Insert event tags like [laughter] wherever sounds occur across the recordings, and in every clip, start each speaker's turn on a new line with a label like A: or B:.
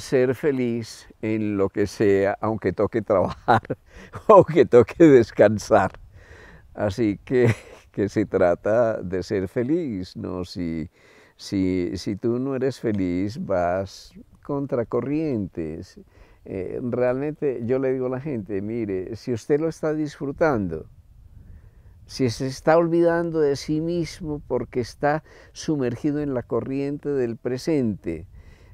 A: ser feliz en lo que sea, aunque toque trabajar [laughs] o que toque descansar. Así [laughs] que, se trata de ser feliz, ¿no? Si, si, tú no eres feliz, vas contra corrientes. Eh, realmente yo le digo a la gente, mire, si usted lo está disfrutando, si se está olvidando de sí mismo porque está sumergido en la corriente del presente,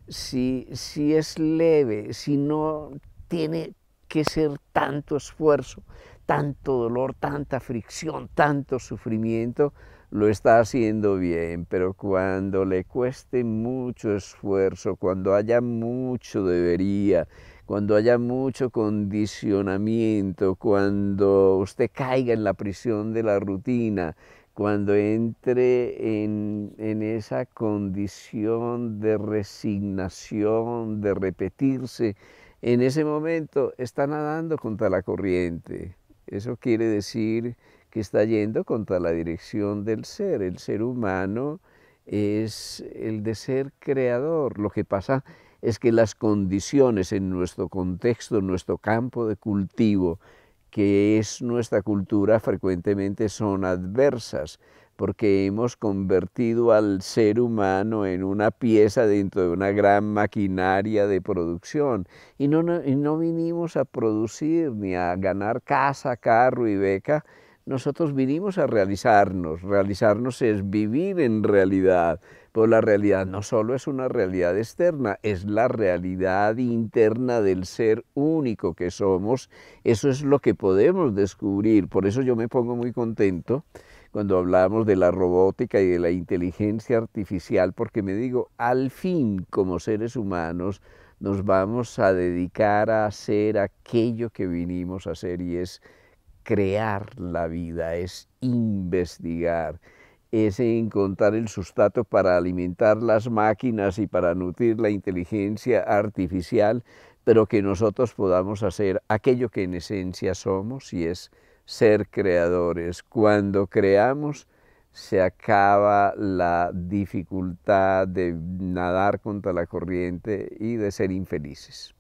A: si, si es leve, si no tiene que ser tanto esfuerzo, tanto dolor, tanta fricción, tanto sufrimiento, lo está haciendo bien, pero cuando le cueste mucho esfuerzo, cuando haya mucho debería, cuando haya mucho condicionamiento, cuando usted caiga en la prisión de la rutina, cuando entre en, esa condición de resignación, de repetirse, en ese momento está nadando contra la corriente. Eso quiere decir que está yendo contra la dirección del ser. El ser humano es el de ser creador. Lo que pasa es que las condiciones en nuestro contexto, en nuestro campo de cultivo, que es nuestra cultura frecuentemente son adversas, porque hemos convertido al ser humano en una pieza dentro de una gran maquinaria de producción y no, vinimos a producir ni a ganar casa, carro y beca, nosotros vinimos a realizarnos. Realizarnos es vivir en realidad. Pues la realidad no solo es una realidad externa, es la realidad interna del ser único que somos. Eso es lo que podemos descubrir. Por eso yo me pongo muy contento cuando hablamos de la robótica y de la inteligencia artificial, porque me digo, al fin como seres humanos nos vamos a dedicar a hacer aquello que vinimos a hacer y es crear la vida, es investigar, es encontrar el sustrato para alimentar las máquinas y para nutrir la inteligencia artificial, pero que nosotros podamos hacer aquello que en esencia somos y es ser creadores. Cuando creamos, se acaba la dificultad de nadar contra la corriente y de ser infelices.